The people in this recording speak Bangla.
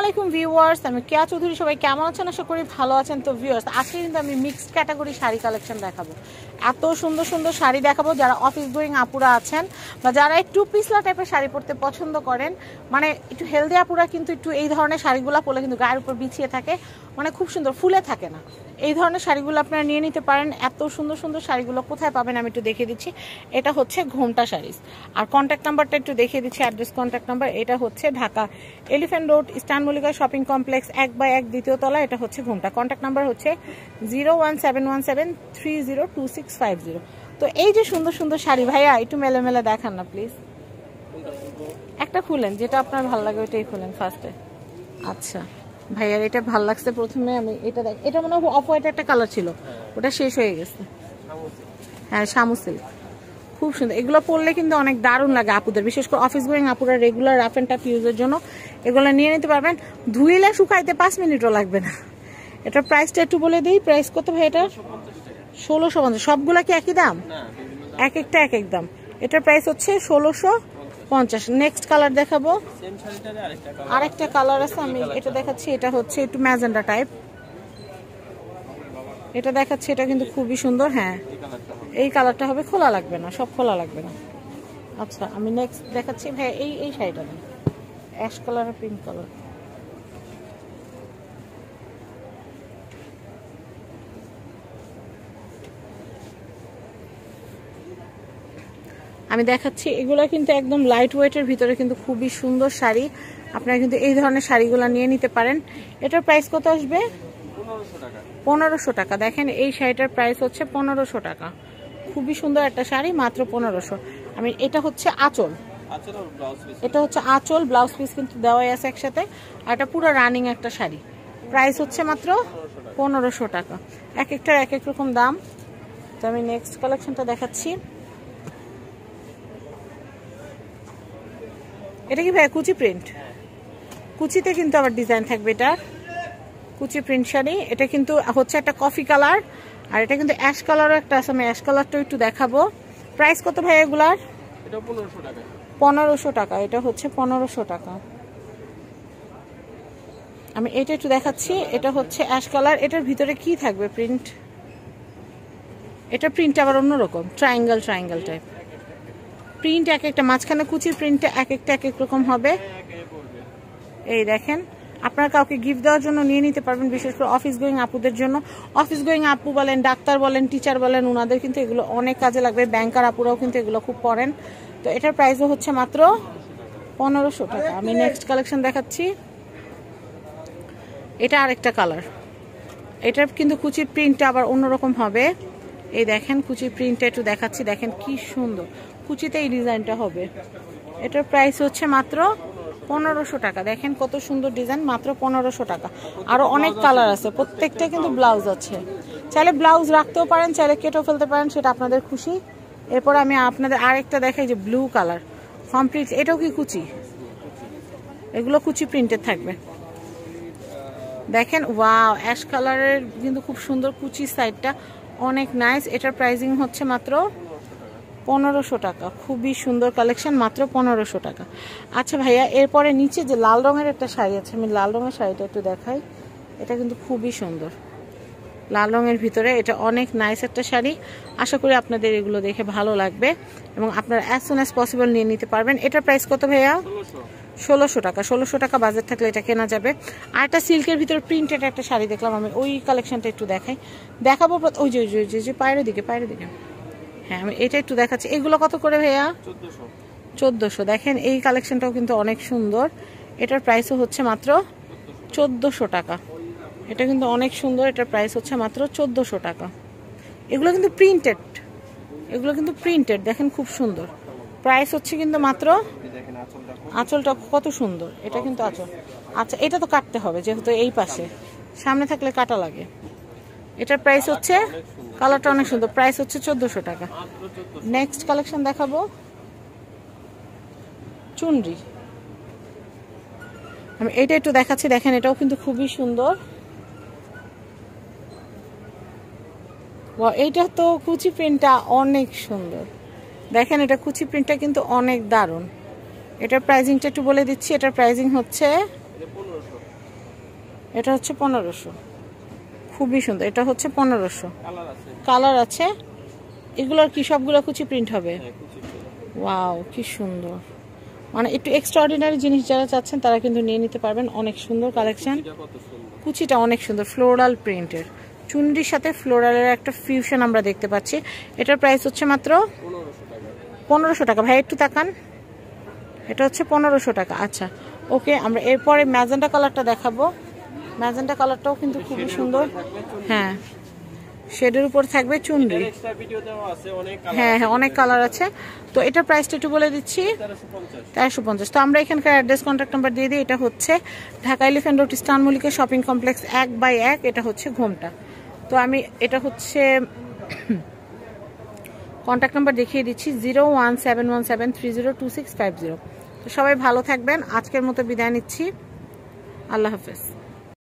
আলাইকুম ভিউয়ার্স আমি কেয়া চৌধুরী সবাই কেমন আছেন আশা করি ভালো আছেন তো ভিউয়ার্স আজকে কিন্তু আমি মিক্সড ক্যাটাগরি শাড়ি কালেকশন দেখাবো এত সুন্দর সুন্দর শাড়ি দেখাবো যারা অফিস গোয়িং আপুরা আছেন বা যারা একটু পিসলা টাইপের শাড়ি পরতে পছন্দ করেন মানে একটু হেলদি আপুরা কিন্তু একটু এই ধরনের শাড়িগুলো পরলে কিন্তু গায়ের উপর বিছিয়ে থাকে মানে খুব সুন্দর ফুলে থাকে না এই ধরনের শাড়িগুলো আপনারা নিয়ে নিতে পারেন এত সুন্দর সুন্দর শাড়িগুলো কোথায় পাবেন আমি একটু দেখিয়ে দিচ্ছি এটা হচ্ছে ঘোমটা শাড়িস আর কন্ট্যাক্ট নাম্বারটা একটু দেখিয়ে দিচ্ছি অ্যাড্রেস কন্ট্যাক্ট নাম্বার এটা হচ্ছে Dhaka elephant road eastern Mallika shopping complex এক বাই এক দ্বিতীয় তলা এটা হচ্ছে ঘোমটা কন্ট্যাক্ট নাম্বার হচ্ছে zero one seven one seven three zero two six five zero তো এই যে সুন্দর সুন্দর শাড়ি ভাইয়া একটু মেলে মেলে দেখান না প্লিজ একটা খুলেন যেটা আপনার ভালো লাগে ওইটাই খুলেন ফার্স্টে আচ্ছা ভাইয়ার এটা ভাল লাগছে প্রথমে আমি এটা দেখ এটা মনে হয় অফ হোয়াইট একটা কালার ছিল হ্যাঁ। ওটা শেষ হয়ে গেছে হ্যাঁ শামুসিল খুব সুন্দর এগুলো পরলে কিন্তু অনেক দারুণ লাগে আপুদের বিশেষ করে অফিস গোয়িং আপুরা রেগুলার রাফ অ্যান্ড টাফ ইউজের জন্য এগুলো নিয়ে নিতে পারবেন ধুইলে শুকাইতে পাঁচ মিনিটও লাগবে না এটার প্রাইসটা একটু বলে দিই প্রাইস কত ভাই এটা ষোলোশো পঞ্চাশ সবগুলো কি একই দাম এক একটা এক এক দাম এটার প্রাইস হচ্ছে ষোলোশো পঞ্চাশ নেক্সট কালার দেখাবো আরেকটা কালার আছে আমি এটা দেখাচ্ছি এটা হচ্ছে একটু ম্যাজেন্ডা টাইপ এটা দেখাচ্ছি এটা কিন্তু খুবই সুন্দর হ্যাঁ এই কালারটা হবে খোলা লাগবে না সব খোলা লাগবে না আচ্ছা আমি নেক্সট দেখাচ্ছি ভাই এই এই শাড়িটা অ্যাশ কালার আর পিঙ্ক কালার আমি দেখাচ্ছি এগুলো কিন্তু একদম লাইট ওয়েটের ভিতরে কিন্তু খুবই সুন্দর শাড়ি আপনারা কিন্তু এই ধরনের শাড়িগুলো নিয়ে নিতে পারেন এটার প্রাইস কত আসবে পনেরোশো টাকা দেখেন এই শাড়িটার প্রাইস হচ্ছে পনেরোশো টাকা খুবই সুন্দর একটা শাড়ি মাত্র পনেরোশো আমি এটা হচ্ছে আঁচল এটা হচ্ছে আঁচল ব্লাউজ পিস কিন্তু দেওয়াই আছে একসাথে আর এটা পুরো রানিং একটা শাড়ি প্রাইস হচ্ছে মাত্র পনেরোশো টাকা এক একটার এক এক রকম দাম তো আমি নেক্সট কালেকশনটা দেখাচ্ছি এটা কি ভাই কুচি প্রিন্ট কুচিতে কিন্তু আবার ডিজাইন থাকবে এটার কুচি প্রিন্ট শাড়ি এটা কিন্তু হচ্ছে একটা কফি কালার আর এটা কিন্তু অ্যাশ কালারও একটা আছে আমি অ্যাশ কালারটাও একটু দেখাবো প্রাইস কত ভাই এগুলার পনেরোশো টাকা এটা হচ্ছে পনেরোশো টাকা আমি এটা একটু দেখাচ্ছি এটা হচ্ছে অ্যাশ কালার এটার ভিতরে কি থাকবে প্রিন্ট এটা প্রিন্ট আবার অন্যরকম ট্রায়াঙ্গেল ট্রায়াঙ্গেল টাইপ প্রিন্ট এক একটা মাঝখানে কুচির প্রিন্টটা এক একটা এক এক রকম হবে এই দেখেন আপনার কাউকে গিফট দেওয়ার জন্য নিয়ে নিতে পারবেন বিশেষ করে অফিস গোয়িং আপুদের জন্য অফিস গোয়িং আপু বলেন ডাক্তার বলেন টিচার বলেন ওনাদের কিন্তু এগুলো অনেক কাজে লাগবে ব্যাংকার আপুরাও কিন্তু এগুলো খুব পড়েন তো এটার প্রাইসও হচ্ছে মাত্র পনেরোশো টাকা আমি নেক্সট কালেকশন দেখাচ্ছি এটা আরেকটা কালার এটার কিন্তু কুচির প্রিন্টটা আবার অন্যরকম হবে এই দেখেন কুচির প্রিন্টটা একটু দেখাচ্ছি দেখেন কি সুন্দর কুচিতে এই ডিজাইনটা হবে এটার প্রাইস হচ্ছে মাত্র পনেরোশো টাকা দেখেন কত সুন্দর ডিজাইন মাত্র পনেরোশো টাকা আরও অনেক কালার আছে প্রত্যেকটা কিন্তু ব্লাউজ আছে চাইলে ব্লাউজ রাখতেও পারেন চাইলে কেটেও ফেলতে পারেন সেটা আপনাদের খুশি এরপর আমি আপনাদের আরেকটা দেখাই যে ব্লু কালার কমপ্লিট এটাও কি কুচি এগুলো কুচি প্রিন্টের থাকবে দেখেন ওয়াও অ্যাশ কালারের কিন্তু খুব সুন্দর কুচি সাইডটা অনেক নাইস এটার প্রাইজিং হচ্ছে মাত্র পনেরোশো টাকা খুবই সুন্দর কালেকশন মাত্র পনেরোশো টাকা আচ্ছা ভাইয়া এরপরে নিচে যে লাল রঙের একটা শাড়ি আছে আমি লাল রঙের শাড়িটা একটু দেখাই এটা কিন্তু খুবই সুন্দর লাল রঙের ভিতরে এটা অনেক নাইস একটা শাড়ি আশা করি আপনাদের এগুলো দেখে ভালো লাগবে এবং আপনারা অ্যাজ সুন অ্যাজ পসিবল নিয়ে নিতে পারবেন এটার প্রাইস কত ভাইয়া ষোলোশো টাকা ষোলোশো টাকা বাজার থাকলে এটা কেনা যাবে আর একটা সিল্কের ভিতরে প্রিন্টেড একটা শাড়ি দেখলাম আমি ওই কালেকশনটা একটু দেখাই দেখাবো ওই যে ওই যে পায়ের দিকে পায়ের দিকে হ্যাঁ আমি এটা একটু দেখাচ্ছি এগুলো কত করে ভাইয়া চোদ্দোশো দেখেন এই কালেকশনটাও কিন্তু অনেক সুন্দর এটার প্রাইসও হচ্ছে মাত্র চোদ্দোশো টাকা এটা কিন্তু অনেক সুন্দর এটার প্রাইস হচ্ছে মাত্র চোদ্দোশো টাকা এগুলো কিন্তু প্রিন্টেড এগুলো কিন্তু প্রিন্টেড দেখেন খুব সুন্দর প্রাইস হচ্ছে কিন্তু মাত্র আঁচলটা কত সুন্দর এটা কিন্তু আঁচল আচ্ছা এটা তো কাটতে হবে যেহেতু এই পাশে সামনে থাকলে কাটা লাগে এটার প্রাইস হচ্ছে কালারটা অনেক সুন্দর প্রাইস হচ্ছে চোদ্দোশো টাকা নেক্সট কালেকশন দেখাবো চুনরি আমি এটা একটু দেখাচ্ছি দেখেন এটাও কিন্তু খুবই সুন্দর এইটা তো কুচি প্রিন্টটা অনেক সুন্দর দেখেন এটা কুচি প্রিন্টটা কিন্তু অনেক দারুণ এটার প্রাইজিংটা একটু বলে দিচ্ছি এটার প্রাইজিং হচ্ছে এটা হচ্ছে পনেরোশো খুবই সুন্দর এটা হচ্ছে পনেরোশো কালার আছে এগুলোর কি সবগুলো কুচি প্রিন্ট হবে ওয়াও হ্যাঁ, কি সুন্দর মানে একটু এক্সট্রা অর্ডিনারি জিনিস যারা চাচ্ছেন তারা কিন্তু নিয়ে নিতে পারবেন অনেক সুন্দর কালেকশন কুচিটা অনেক সুন্দর ফ্লোরাল প্রিন্টের চুন্ডির সাথে ফ্লোরালের একটা ফিউশন আমরা দেখতে পাচ্ছি এটার প্রাইস হচ্ছে মাত্র পনেরোশো টাকা ভাই একটু তাকান এটা হচ্ছে পনেরোশো টাকা আচ্ছা ওকে আমরা এরপরে ম্যাজেন্ডা কালারটা দেখাবো ম্যাজেন্টা কালারটাও কিন্তু খুবই সুন্দর হ্যাঁ শেডের উপর থাকবে চুনরি হ্যাঁ হ্যাঁ অনেক কালার আছে তো এটা প্রাইসটা একটু বলে দিচ্ছি তেরোশো পঞ্চাশ তো আমরা এখানকার অ্যাড্রেস কন্ট্যাক্ট নাম্বার দিয়ে দিই এটা হচ্ছে ঢাকা এলিফেন্ট রোড ইস্তানমলিকে শপিং কমপ্লেক্স এক বাই এক এটা হচ্ছে ঘোমটা তো আমি এটা হচ্ছে কন্ট্যাক্ট নাম্বার দেখিয়ে দিচ্ছি zero one seven one seven three zero two six five zero তো সবাই ভালো থাকবেন আজকের মতো বিদায় নিচ্ছি আল্লাহ হাফেজ